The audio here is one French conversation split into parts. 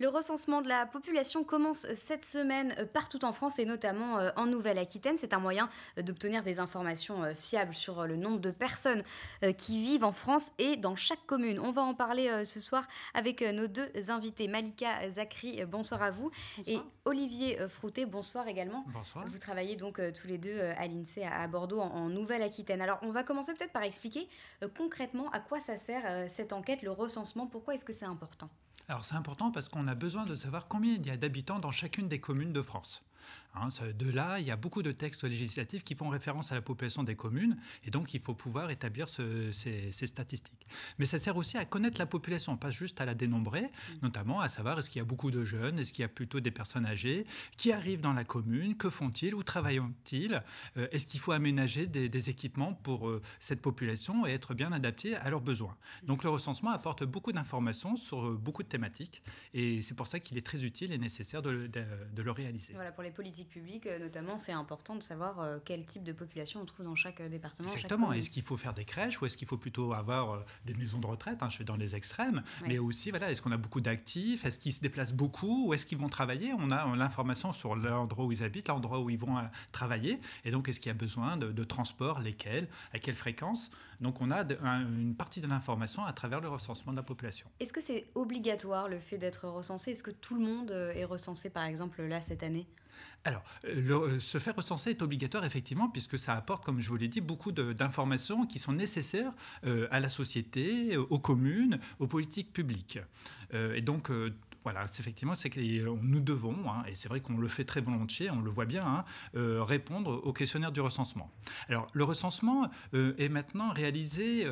Le recensement de la population commence euh, cette semaine euh, partout en France et notamment euh, en Nouvelle-Aquitaine. C'est un moyen d'obtenir des informations fiables sur le nombre de personnes qui vivent en France et dans chaque commune. On va en parler ce soir avec nos deux invités, Malika Zakri, bonsoir à vous, et Olivier Frouté, bonsoir également. Vous travaillez donc tous les deux à l'INSEE à Bordeaux en Nouvelle-Aquitaine. Alors on va commencer peut-être par expliquer concrètement à quoi ça sert cette enquête, le recensement, pourquoi est-ce que c'est important alors c'est important parce qu'on a besoin de savoir combien il y a d'habitants dans chacune des communes de France. Hein, de là, il y a beaucoup de textes législatifs qui font référence à la population des communes, et donc il faut pouvoir établir ces, statistiques. Mais ça sert aussi à connaître la population, pas juste à la dénombrer, mm. notamment à savoir est-ce qu'il y a beaucoup de jeunes, est-ce qu'il y a plutôt des personnes âgées qui arrivent dans la commune, que font-ils, où travaillent-ils, euh, est-ce qu'il faut aménager des, équipements pour euh, cette population et être bien adapté à leurs besoins. Mm. Donc le recensement apporte beaucoup d'informations sur euh, beaucoup de thématiques, et c'est pour ça qu'il est très utile et nécessaire de, le réaliser. pour politique politiques publiques, euh, notamment, c'est important de savoir euh, quel type de population on trouve dans chaque euh, département. Exactement. Est-ce qu'il faut faire des crèches ou est-ce qu'il faut plutôt avoir des maisons de retraite hein, Je suis dans les extrêmes. Mais aussi, voilà, est-ce qu'on a beaucoup d'actifs Est-ce qu'ils se déplacent beaucoup Où est-ce qu'ils vont travailler On a l'information sur l'endroit où ils habitent, l'endroit où ils vont travailler. Et donc, est-ce qu'il y a besoin de, de transports Lesquels À quelle fréquence Donc, on a une partie de l'information à travers le recensement de la population. Est-ce que c'est obligatoire le fait d'être recensé Est-ce que tout le monde est recensé, par exemple, là, cette année alors, euh, euh, se faire recenser est obligatoire, effectivement, puisque ça apporte, comme je vous l'ai dit, beaucoup d'informations qui sont nécessaires euh, à la société, aux communes, aux politiques publiques. et donc, voilà, effectivement, c'est que nous devons, hein, et c'est vrai qu'on le fait très volontiers, on le voit bien, hein, répondre au questionnaire du recensement. Alors, le recensement est maintenant réalisé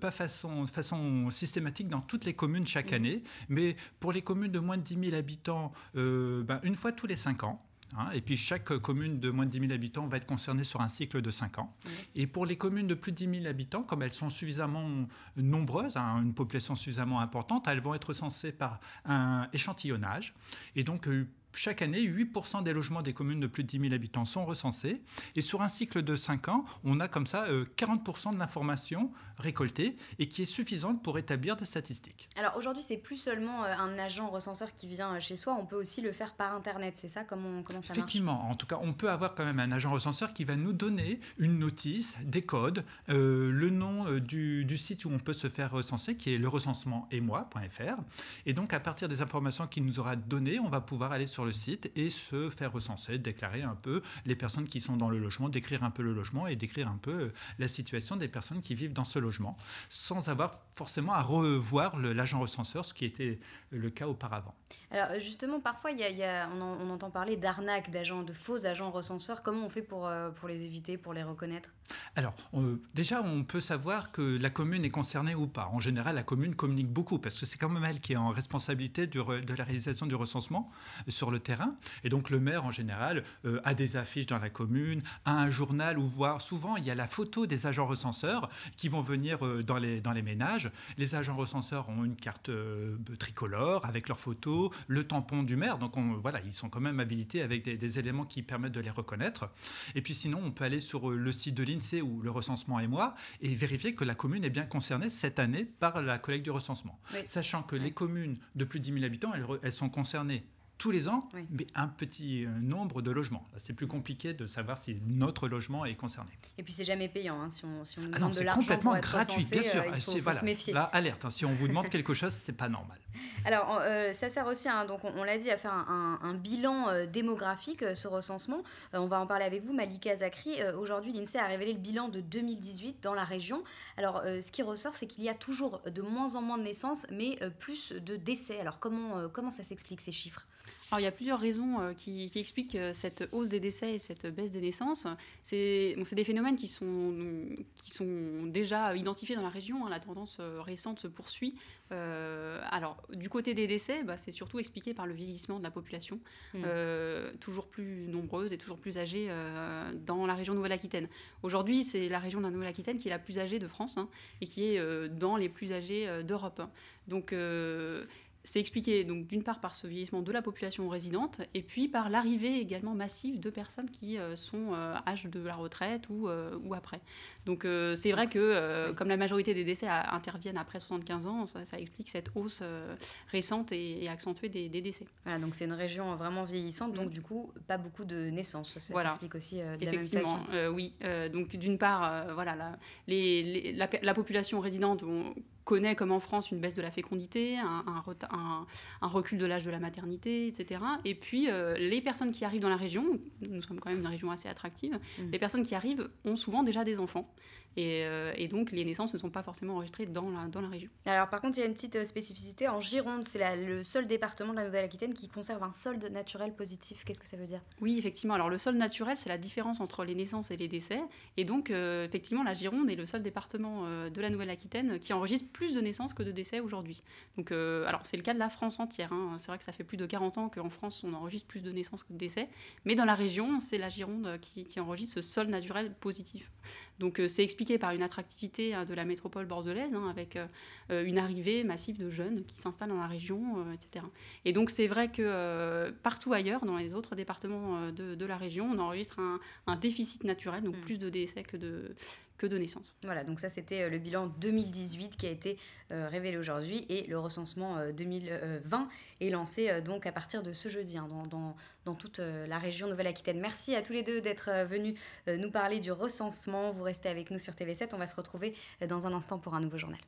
pas façon, façon systématique dans toutes les communes chaque mmh. année, mais pour les communes de moins de 10 000 habitants, ben, une fois tous les 5 ans. Hein, et puis chaque euh, commune de moins de 10 000 habitants va être concernée sur un cycle de 5 ans. Et pour les communes de plus de 10 000 habitants, comme elles sont suffisamment nombreuses, hein, une population suffisamment importante, elles vont être censées par un échantillonnage. Et donc, euh, chaque année, 8% des logements des communes de plus de 10 000 habitants sont recensés. Et sur un cycle de 5 ans, on a comme ça 40% euh, de l'information récoltée et qui est suffisante pour établir des statistiques. Alors aujourd'hui, c'est plus seulement euh, un agent recenseur qui vient euh, chez soi, on peut aussi le faire par Internet, c'est ça comment, comment ça Effectivement, en tout cas, on peut avoir quand même un agent recenseur qui va nous donner une notice, des codes, le nom du, du, site où on peut se faire recenser, qui est le recensement et moi.fr. Et donc, à partir des informations qu'il nous aura données, on va pouvoir aller sur le site et se faire recenser, déclarer un peu les personnes qui sont dans le logement, décrire un peu le logement et décrire un peu euh, la situation des personnes qui vivent dans ce logement, sans avoir forcément à revoir l'agent recenseur, ce qui était le cas auparavant. Alors justement, parfois, on, entend parler d'arnaques, d'agents, de faux agents recenseurs. Comment on fait pour, euh, pour les éviter, pour les reconnaître Alors déjà, on peut savoir que la commune est concernée ou pas. En général, la commune communique beaucoup parce que c'est quand même elle qui est en responsabilité de la réalisation du recensement sur le terrain. Et donc le maire, en général, euh, a des affiches dans la commune, a un journal ou voir souvent il y a la photo des agents recenseurs qui vont venir euh, dans, les, dans les ménages. Les agents recenseurs ont une carte euh, tricolore avec leur photo, le tampon du maire. Donc voilà, ils sont quand même habilités avec des, éléments qui permettent de les reconnaître. Et puis sinon, on peut aller sur le site de l'INSEE ou le recensement et moi et vérifier que la commune est bien concernée cette année par la collecte du recensement. Sachant que les communes de plus de 10 000 habitants, elles sont concernées tous les ans, mais un petit euh, nombre de logements. C'est plus compliqué de savoir si notre logement est concerné. Et puis c'est jamais payant hein, si on, ah demande de l'argent. C'est complètement gratuit, bien sûr. Euh, il faut, se méfier. Là, alerte. Hein. si on vous demande quelque chose, c'est pas normal. Alors euh, ça sert aussi, hein, donc on, l'a dit, à faire un, bilan démographique, ce recensement. on va en parler avec vous, Malika Zakri. Aujourd'hui, l'INSEE a révélé le bilan de 2018 dans la région. Alors ce qui ressort, c'est qu'il y a toujours de moins en moins de naissances, mais plus de décès. Alors comment, comment ça s'explique ces chiffres alors il y a plusieurs raisons euh, qui, expliquent euh, cette hausse des décès et cette baisse des naissances. C'est bon, des phénomènes qui sont, qui sont déjà identifiés dans la région. Hein. La tendance euh, récente se poursuit. alors du côté des décès, bah, c'est surtout expliqué par le vieillissement de la population, hmm. toujours plus nombreuse et toujours plus âgée dans la région Nouvelle-Aquitaine. Aujourd'hui, c'est la région de la Nouvelle-Aquitaine qui est la plus âgée de France hein, et qui est dans les plus âgées d'Europe. Hein. Donc c'est expliqué donc d'une part par ce vieillissement de la population résidente et puis par l'arrivée également massive de personnes qui euh, sont euh, âge de la retraite ou, euh, ou après. Donc c'est vrai que comme la majorité des décès interviennent après 75 ans, ça, explique cette hausse récente et, accentuée des, décès. Voilà, donc c'est une région vraiment vieillissante, donc mm. du coup pas beaucoup de naissances. Ça voilà. s'explique aussi de la oui. donc d'une part, voilà, la, la, population résidente connaît, comme en France, une baisse de la fécondité, un, un, un, recul de l'âge de la maternité, etc. Et puis, euh, les personnes qui arrivent dans la région, nous sommes quand même une région assez attractive, mmh. les personnes qui arrivent ont souvent déjà des enfants. Euh, et, donc, les naissances ne sont pas forcément enregistrées dans la, dans la région. Alors, par contre, il y a une petite euh, spécificité. En Gironde, c'est le seul département de la Nouvelle-Aquitaine qui conserve un solde naturel positif. Qu'est-ce que ça veut dire Oui, effectivement. Alors, le solde naturel, c'est la différence entre les naissances et les décès. Et donc, effectivement, la Gironde est le seul département de la Nouvelle-Aquitaine qui enregistre plus de naissances que de décès aujourd'hui. Donc, euh, alors c'est le cas de la France entière. Hein. C'est vrai que ça fait plus de 40 ans qu'en France on enregistre plus de naissances que de décès, mais dans la région, c'est la Gironde qui, enregistre ce sol naturel positif. Donc, euh, c'est expliqué par une attractivité hein, de la métropole bordelaise, hein, avec euh, une arrivée massive de jeunes qui s'installent dans la région, etc. Et donc, c'est vrai que partout ailleurs, dans les autres départements de, la région, on enregistre un, déficit naturel, donc mm. plus de décès que de que de naissance. Voilà, donc ça c'était euh, le bilan 2018 qui a été euh, révélé aujourd'hui et le recensement 2020 euh, est lancé donc à partir de ce jeudi hein, dans, dans, toute la région Nouvelle-Aquitaine. Merci à tous les deux d'être venus nous parler du recensement. Vous restez avec nous sur TV7, on va se retrouver dans un instant pour un nouveau journal.